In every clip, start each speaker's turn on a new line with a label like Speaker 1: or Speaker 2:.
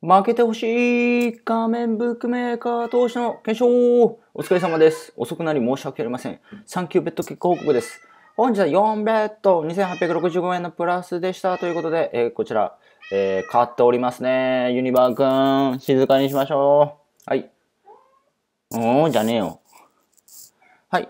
Speaker 1: 負けてほしい画面ブックメーカー投資の検証お疲れ様です。遅くなり申し訳ありません。サンキューベッド結果報告です。本日は4ベッド2865円のプラスでしたということで、えー、こちら、えー、買っておりますね。ユニバーくん、静かにしましょう。はい。おー、じゃねえよ。はい。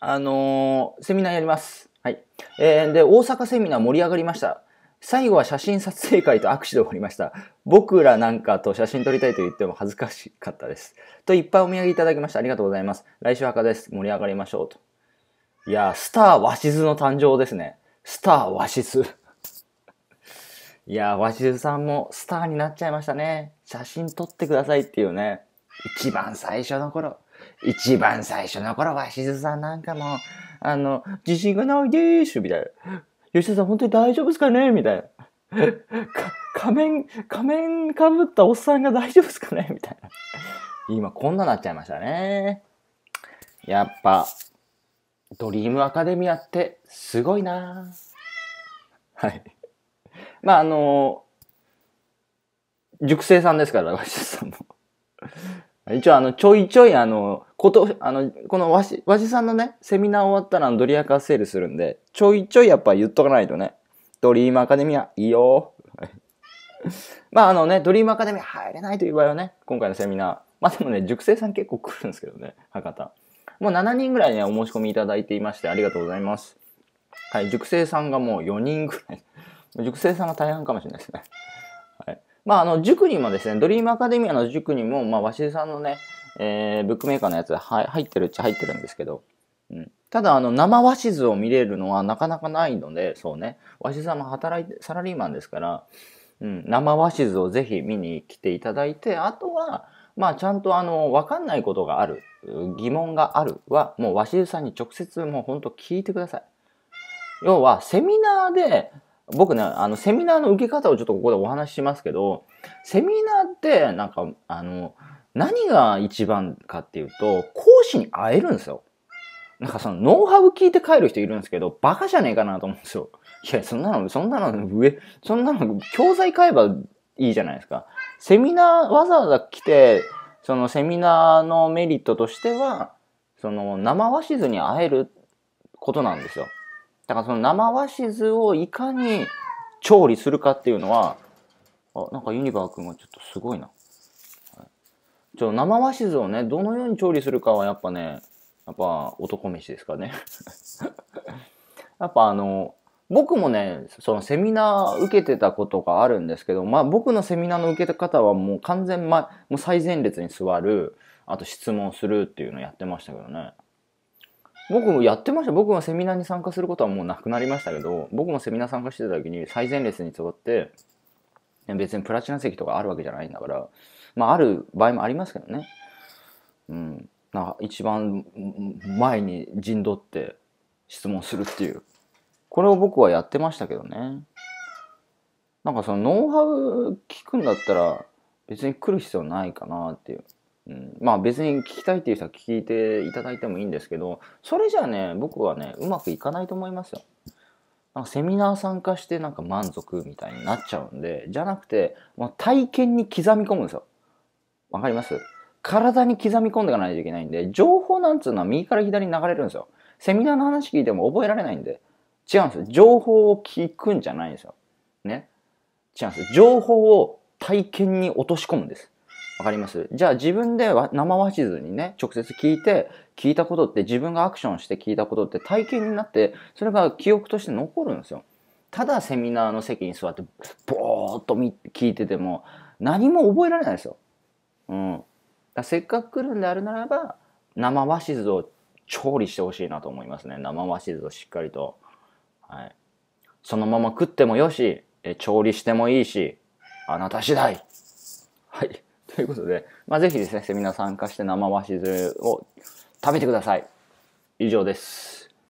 Speaker 1: あのー、セミナーやります。はい。えー、で、大阪セミナー盛り上がりました。最後は写真撮影会と握手で終わりました。僕らなんかと写真撮りたいと言っても恥ずかしかったです。といっぱいお土産いただきました。ありがとうございます。来週赤です。盛り上がりましょうと。いやー、スター和室の誕生ですね。スター和室。いやー、和室さんもスターになっちゃいましたね。写真撮ってくださいっていうね。一番最初の頃。一番最初の頃、和室さんなんかも、あの、自信がないでーし、みたいな。吉田さん本当に大丈夫ですかねみたいな。仮面、仮面かぶったおっさんが大丈夫ですかねみたいな。今こんななっちゃいましたね。やっぱ、ドリームアカデミアってすごいなはい。まああの、熟成さんですから、吉田さんも。一応あの、ちょいちょいあの、こと、あの、このわし、わしさんのね、セミナー終わったらドリアカーセールするんで、ちょいちょいやっぱ言っとかないとね。ドリームアカデミア、いいよ。まああのね、ドリームアカデミア入れないという場合はね、今回のセミナー。まあでもね、熟成さん結構来るんですけどね、博多。もう7人ぐらいね、お申し込みいただいていまして、ありがとうございます。はい、熟成さんがもう4人ぐらい。熟成さんが大半かもしれないですね。まあ、あの、塾にもですね、ドリームアカデミアの塾にも、まあ、鷲さんのね、えー、ブックメーカーのやつは入ってるっちゃ入ってるんですけど、うん、ただあの生鷲図を見れるのはなかなかないのでそうね鷲さんも働いてサラリーマンですから、うん、生鷲図をぜひ見に来ていただいてあとはまあちゃんとあのわかんないことがある疑問があるはもう鷲さんに直接もうほんと聞いてください。要はセミナーで僕ね、あの、セミナーの受け方をちょっとここでお話ししますけど、セミナーって、なんか、あの、何が一番かっていうと、講師に会えるんですよ。なんかその、ノウハウ聞いて帰る人いるんですけど、バカじゃねえかなと思うんですよ。いや、そんなの、そんなの、上、そんなの、教材買えばいいじゃないですか。セミナー、わざわざ来て、そのセミナーのメリットとしては、その、生わしずに会えることなんですよ。だからその生鷲図をいかに調理するかっていうのは、あ、なんかユニバー君はちょっとすごいな。はい、ちょ生鷲図をね、どのように調理するかはやっぱね、やっぱ男飯ですかね やっぱあの、僕もね、そのセミナー受けてたことがあるんですけど、まあ僕のセミナーの受け方はもう完全ま、もう最前列に座る、あと質問するっていうのをやってましたけどね。僕もやってました僕はセミナーに参加することはもうなくなりましたけど僕もセミナー参加してた時に最前列に座って別にプラチナ席とかあるわけじゃないんだからまあある場合もありますけどねうんなんか一番前に陣取って質問するっていうこれを僕はやってましたけどねなんかそのノウハウ聞くんだったら別に来る必要ないかなっていううん、まあ別に聞きたいっていう人は聞いていただいてもいいんですけどそれじゃあね僕はねうまくいかないと思いますよ。セミナー参加してなんか満足みたいになっちゃうんでじゃなくて、まあ、体験に刻み込むんですよ。わかります体に刻み込んでいかないといけないんで情報なんつうのは右から左に流れるんですよ。セミナーの話聞いても覚えられないんで違うんですよ。情報を聞くんじゃないんですよ。ね。違うんですよ。情報を体験に落とし込むんです。わかりますじゃあ自分で生わしずにね、直接聞いて、聞いたことって自分がアクションして聞いたことって体験になって、それが記憶として残るんですよ。ただセミナーの席に座って、ぼーっと聞いてても、何も覚えられないですよ。うん。だせっかく来るんであるならば、生わしずを調理してほしいなと思いますね。生わしずをしっかりと。はい。そのまま食ってもよし、調理してもいいし、あなた次第。ということで、まあ、ぜひですね、セミナー参加して生鷲しずを食べてください。以上です。